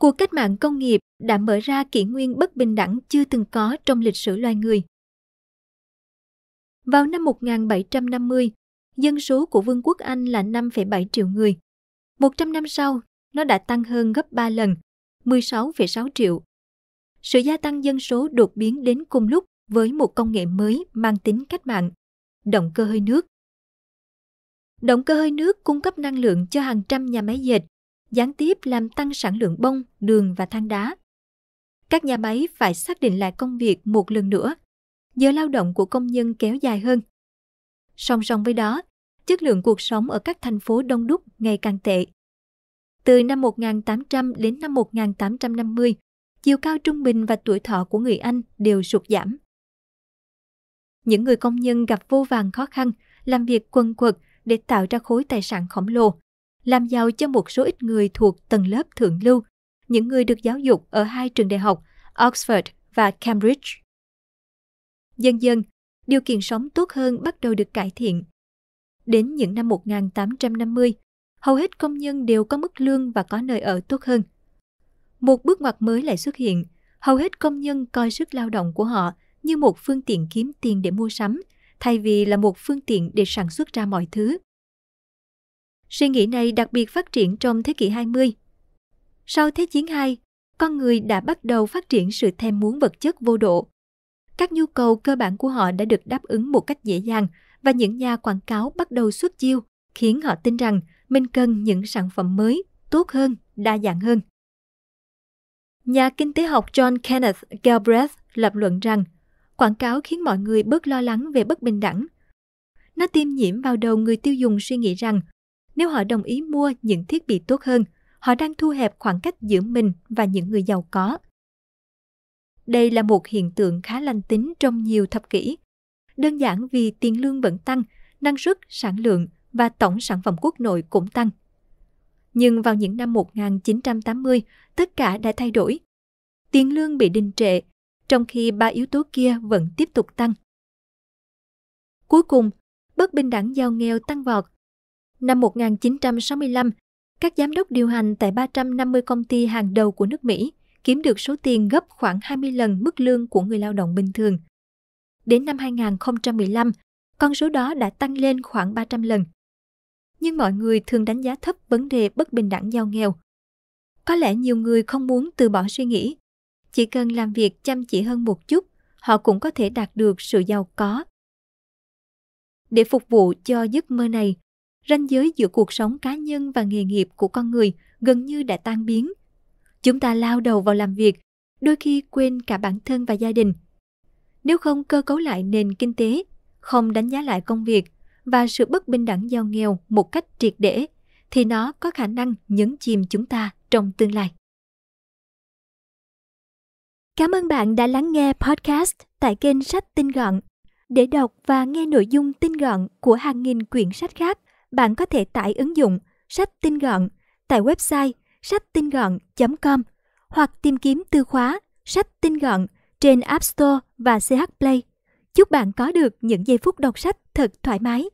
Cuộc cách mạng công nghiệp đã mở ra kỷ nguyên bất bình đẳng chưa từng có trong lịch sử loài người. Vào năm 1750, dân số của Vương quốc Anh là 5,7 triệu người. 100 năm sau, nó đã tăng hơn gấp 3 lần, 16,6 triệu. Sự gia tăng dân số đột biến đến cùng lúc với một công nghệ mới mang tính cách mạng, động cơ hơi nước. Động cơ hơi nước cung cấp năng lượng cho hàng trăm nhà máy dệt gián tiếp làm tăng sản lượng bông, đường và than đá. Các nhà máy phải xác định lại công việc một lần nữa. Giờ lao động của công nhân kéo dài hơn. Song song với đó, chất lượng cuộc sống ở các thành phố đông đúc ngày càng tệ. Từ năm 1800 đến năm 1850, chiều cao trung bình và tuổi thọ của người Anh đều sụt giảm. Những người công nhân gặp vô vàng khó khăn, làm việc quần quật để tạo ra khối tài sản khổng lồ, làm giàu cho một số ít người thuộc tầng lớp thượng lưu, những người được giáo dục ở hai trường đại học Oxford và Cambridge. Dần dần, điều kiện sống tốt hơn bắt đầu được cải thiện. Đến những năm 1850, hầu hết công nhân đều có mức lương và có nơi ở tốt hơn. Một bước ngoặt mới lại xuất hiện, hầu hết công nhân coi sức lao động của họ như một phương tiện kiếm tiền để mua sắm, thay vì là một phương tiện để sản xuất ra mọi thứ. Suy nghĩ này đặc biệt phát triển trong thế kỷ 20. Sau Thế chiến II, con người đã bắt đầu phát triển sự thèm muốn vật chất vô độ. Các nhu cầu cơ bản của họ đã được đáp ứng một cách dễ dàng và những nhà quảng cáo bắt đầu xuất chiêu, khiến họ tin rằng mình cần những sản phẩm mới, tốt hơn, đa dạng hơn. Nhà kinh tế học John Kenneth Galbraith lập luận rằng quảng cáo khiến mọi người bớt lo lắng về bất bình đẳng. Nó tiêm nhiễm vào đầu người tiêu dùng suy nghĩ rằng nếu họ đồng ý mua những thiết bị tốt hơn, họ đang thu hẹp khoảng cách giữa mình và những người giàu có. Đây là một hiện tượng khá lành tính trong nhiều thập kỷ. Đơn giản vì tiền lương vẫn tăng, năng suất, sản lượng và tổng sản phẩm quốc nội cũng tăng. Nhưng vào những năm 1980, tất cả đã thay đổi. Tiền lương bị đình trệ, trong khi ba yếu tố kia vẫn tiếp tục tăng. Cuối cùng, bất bình đẳng giàu nghèo tăng vọt Năm 1965, các giám đốc điều hành tại 350 công ty hàng đầu của nước Mỹ kiếm được số tiền gấp khoảng 20 lần mức lương của người lao động bình thường. Đến năm 2015, con số đó đã tăng lên khoảng 300 lần. Nhưng mọi người thường đánh giá thấp vấn đề bất bình đẳng giàu nghèo. Có lẽ nhiều người không muốn từ bỏ suy nghĩ, chỉ cần làm việc chăm chỉ hơn một chút, họ cũng có thể đạt được sự giàu có. Để phục vụ cho giấc mơ này, ranh giới giữa cuộc sống cá nhân và nghề nghiệp của con người gần như đã tan biến chúng ta lao đầu vào làm việc đôi khi quên cả bản thân và gia đình nếu không cơ cấu lại nền kinh tế không đánh giá lại công việc và sự bất bình đẳng giàu nghèo một cách triệt để thì nó có khả năng nhấn chìm chúng ta trong tương lai cảm ơn bạn đã lắng nghe podcast tại kênh sách tinh gọn để đọc và nghe nội dung tinh gọn của hàng nghìn quyển sách khác bạn có thể tải ứng dụng sách tin gọn tại website sách tin gọn.com hoặc tìm kiếm từ khóa sách tin gọn trên App Store và CH Play. Chúc bạn có được những giây phút đọc sách thật thoải mái.